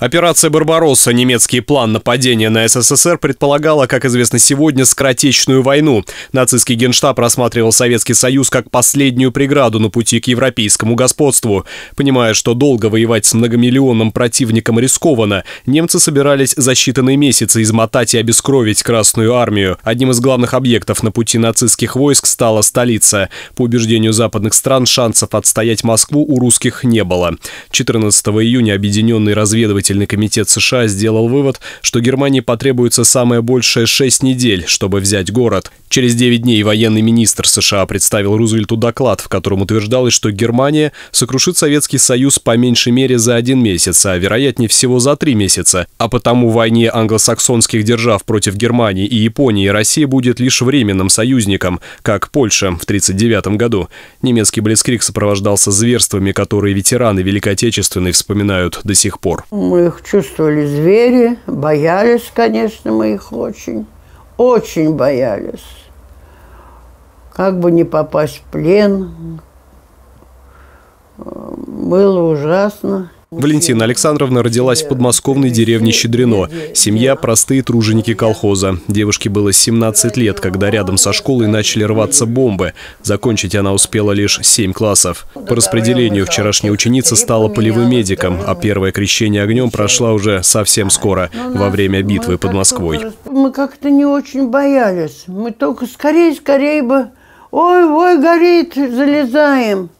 Операция «Барбаросса» — немецкий план нападения на СССР предполагала, как известно сегодня, скоротечную войну. Нацистский генштаб рассматривал Советский Союз как последнюю преграду на пути к европейскому господству. Понимая, что долго воевать с многомиллионным противником рискованно, немцы собирались за считанные месяцы измотать и обескровить Красную Армию. Одним из главных объектов на пути нацистских войск стала столица. По убеждению западных стран, шансов отстоять Москву у русских не было. 14 июня объединенный разведыватель Следовательный комитет США сделал вывод, что Германии потребуется самое большее 6 недель, чтобы взять город. Через 9 дней военный министр США представил Рузвельту доклад, в котором утверждалось, что Германия сокрушит Советский Союз по меньшей мере за один месяц, а вероятнее всего за три месяца, а потому войне англосаксонских держав против Германии и Японии Россия будет лишь временным союзником, как Польша в 1939 году. Немецкий блицкрик сопровождался зверствами, которые ветераны Великой Отечественной вспоминают до сих пор. Мы их чувствовали звери, боялись, конечно, мы их очень, очень боялись. Как бы не попасть в плен, э, было ужасно. Валентина Александровна родилась в подмосковной деревне Щедрино. Семья – простые труженики колхоза. Девушке было 17 лет, когда рядом со школой начали рваться бомбы. Закончить она успела лишь 7 классов. По распределению вчерашняя ученица стала полевым медиком, а первое крещение огнем прошла уже совсем скоро, во время битвы под Москвой. Мы как-то не очень боялись. Мы только скорее, скорее бы... Ой, ой, горит, залезаем.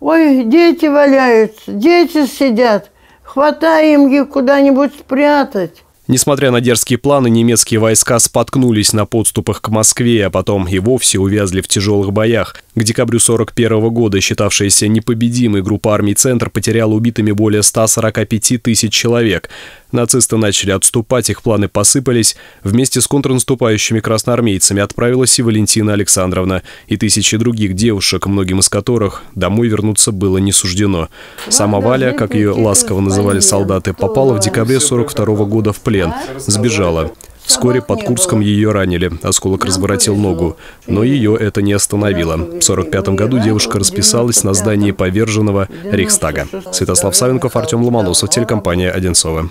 Ой, дети валяются, дети сидят. Хватай им их куда-нибудь спрятать. Несмотря на дерзкие планы, немецкие войска споткнулись на подступах к Москве, а потом и вовсе увязли в тяжелых боях. К декабрю 1941 года считавшаяся непобедимой группа армий «Центр» потеряла убитыми более 145 тысяч человек. Нацисты начали отступать, их планы посыпались. Вместе с контрнаступающими красноармейцами отправилась и Валентина Александровна, и тысячи других девушек, многим из которых домой вернуться было не суждено. Сама Валя, как ее ласково называли солдаты, попала в декабре 42 -го года в плен, сбежала. Вскоре под Курском ее ранили, осколок разворотил ногу, но ее это не остановило. В 1945 году девушка расписалась на здании поверженного Рейхстага. Святослав Савенков, Артем Ломоносов, телекомпания «Одинцова».